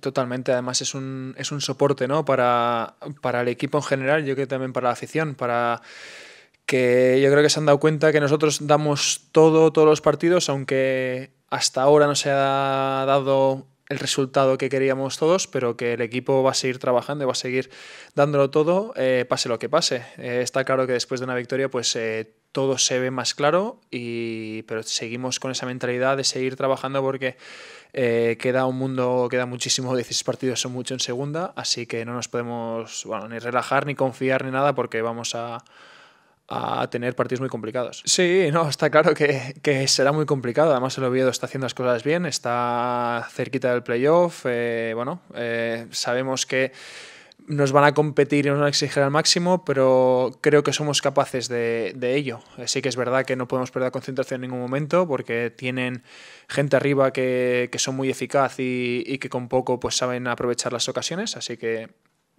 Totalmente, además es un, es un soporte ¿no? para, para el equipo en general, yo creo que también para la afición, para que yo creo que se han dado cuenta que nosotros damos todo, todos los partidos, aunque hasta ahora no se ha dado el resultado que queríamos todos, pero que el equipo va a seguir trabajando y va a seguir dándolo todo, eh, pase lo que pase. Eh, está claro que después de una victoria, pues eh, todo se ve más claro, y, pero seguimos con esa mentalidad de seguir trabajando porque eh, queda un mundo, queda muchísimo, 16 partidos son mucho en segunda, así que no nos podemos bueno, ni relajar, ni confiar, ni nada, porque vamos a, a tener partidos muy complicados. Sí, no, está claro que, será muy complicado. Además, el Oviedo está haciendo las cosas bien, está cerquita del playoff. Eh, bueno, eh, sabemos que nos van a competir y nos van a exigir al máximo, pero creo que somos capaces de, de ello. Sí que es verdad que no podemos perder concentración en ningún momento porque tienen gente arriba que, son muy eficaz y, que con poco pues saben aprovechar las ocasiones, así que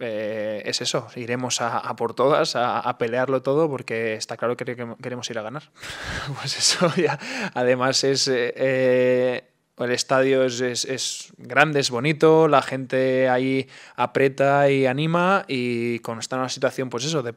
eh, es eso, iremos a, por todas, a, pelearlo todo porque está claro que queremos ir a ganar. pues eso, ya. además es... Eh, eh, el estadio es, grande, es bonito, la gente ahí aprieta y anima y cuando está en una situación, pues eso, de,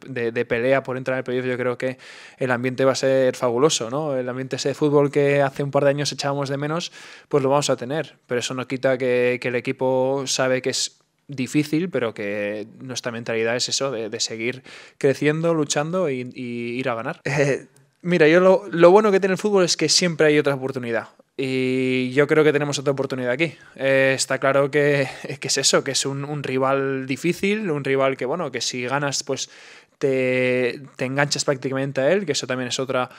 pelea por entrar en el proyecto, yo creo que el ambiente va a ser fabuloso, ¿no? El ambiente ese de fútbol que hace un par de años echábamos de menos, pues lo vamos a tener, pero eso no quita que, el equipo sabe que es difícil, pero que nuestra mentalidad es eso, de, seguir creciendo, luchando y, ir a ganar. Eh, mira, yo lo, lo bueno que tiene el fútbol es que siempre hay otra oportunidad. Y yo creo que tenemos otra oportunidad aquí. Eh, está claro que, es eso, que es un, rival difícil, un rival que, bueno, que si ganas, pues te, enganchas prácticamente a él, que eso también es otra,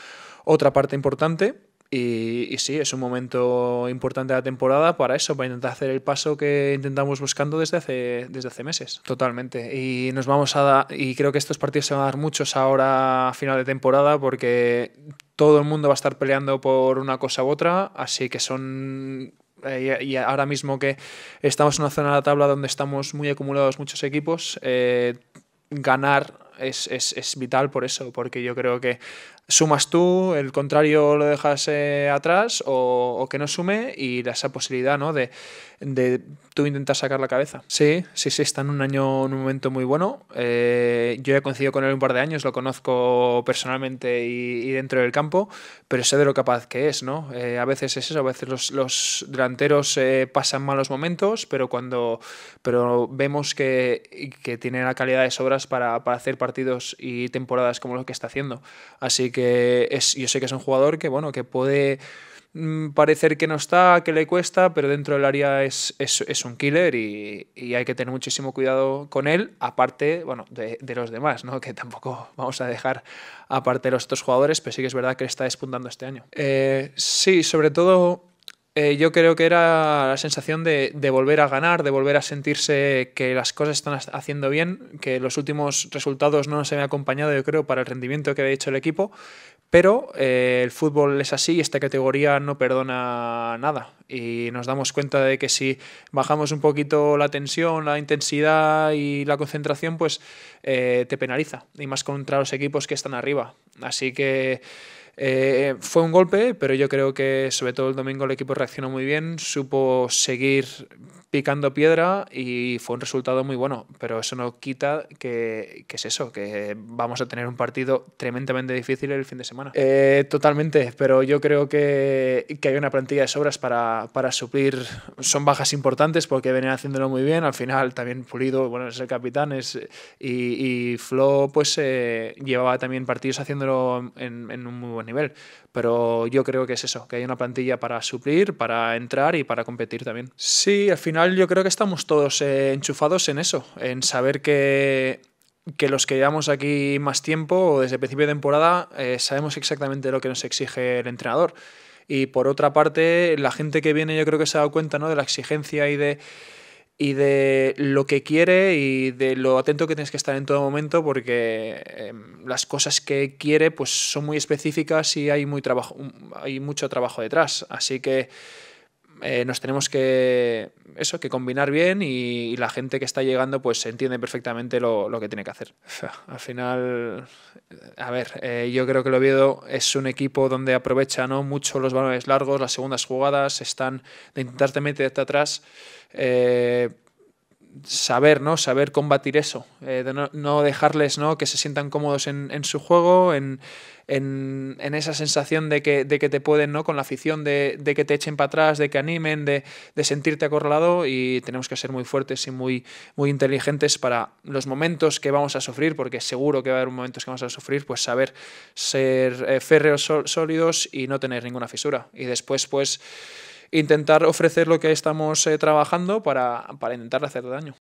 otra parte importante. Y, sí, es un momento importante de la temporada para eso, para intentar hacer el paso que intentamos buscando desde hace, desde hace meses. Totalmente. Y nos vamos a y creo que estos partidos se van a dar muchos ahora a final de temporada porque todo el mundo va a estar peleando por una cosa u otra, así que son eh, y ahora mismo que estamos en una zona de la tabla donde estamos muy acumulados muchos equipos, eh, ganar es, es, es, vital por eso, porque yo creo que sumas tú, el contrario lo dejas eh, atrás o, que no sume y esa posibilidad ¿no? de, tú intentar sacar la cabeza. Sí, sí, sí, está en un año, un momento muy bueno. Eh, yo he coincidido con él un par de años, lo conozco personalmente y, dentro del campo, pero sé de lo capaz que es, ¿no? Eh, a veces es eso, a veces los, delanteros pasan malos momentos, pero cuando pero vemos que, tiene la calidad de sobras para, para hacer partidos y temporadas como lo que está haciendo. Así que que es, yo sé que es un jugador que, bueno, que puede mm, parecer que no está, que le cuesta, pero dentro del área es, es, un killer y, hay que tener muchísimo cuidado con él, aparte bueno, de, los demás, ¿no? que tampoco vamos a dejar aparte de los otros jugadores, pero sí que es verdad que está despuntando este año. Eh, sí, sobre todo eh, yo creo que era la sensación de, volver a ganar, de volver a sentirse que las cosas están haciendo bien, que los últimos resultados no me habían acompañado, yo creo, para el rendimiento que había hecho el equipo, pero eh, el fútbol es así y esta categoría no perdona nada. Y nos damos cuenta de que si bajamos un poquito la tensión, la intensidad y la concentración, pues eh, te penaliza. Y más contra los equipos que están arriba. Así que eh, fue un golpe, pero yo creo que sobre todo el domingo el equipo reaccionó muy bien, supo seguir picando piedra y fue un resultado muy bueno, pero eso no quita que, es eso, que vamos a tener un partido tremendamente difícil el fin de semana. Eh, totalmente, pero yo creo que, que, hay una plantilla de sobras para, para suplir, son bajas importantes porque venían haciéndolo muy bien, al final también Pulido, bueno, es el capitán es, y, Flo pues eh, llevaba también partidos haciéndolo en, en un muy buen nivel, pero yo creo que es eso, que hay una plantilla para suplir, para entrar y para competir también. Sí, al final yo creo que estamos todos eh, enchufados en eso, en saber que, que, los que llevamos aquí más tiempo, o desde el principio de temporada, eh, sabemos exactamente lo que nos exige el entrenador. Y por otra parte, la gente que viene yo creo que se ha dado cuenta ¿no? de la exigencia y de, y de lo que quiere y de lo atento que tienes que estar en todo momento porque em, las cosas que quiere pues son muy específicas y hay, muy trabajo, hay mucho trabajo detrás. Así que eh, nos tenemos que eso, que combinar bien y, la gente que está llegando pues entiende perfectamente lo, que tiene que hacer. al final, eh, a ver, eh, yo creo que el Oviedo es un equipo donde aprovecha ¿no? mucho los balones largos, las segundas jugadas, están de intentar meterte atrás. Eh, saber, ¿no? Saber combatir eso, eh, no, dejarles, ¿no? Que se sientan cómodos en, su juego, en, esa sensación de que, de que te pueden, ¿no? Con la afición, de, que te echen para atrás, de que animen, de, sentirte acorralado y tenemos que ser muy fuertes y muy, muy inteligentes para los momentos que vamos a sufrir, porque seguro que va a haber momentos que vamos a sufrir, pues saber ser eh, férreos sólidos y no tener ninguna fisura. Y después, pues intentar ofrecer lo que estamos eh, trabajando para, para intentar hacer daño.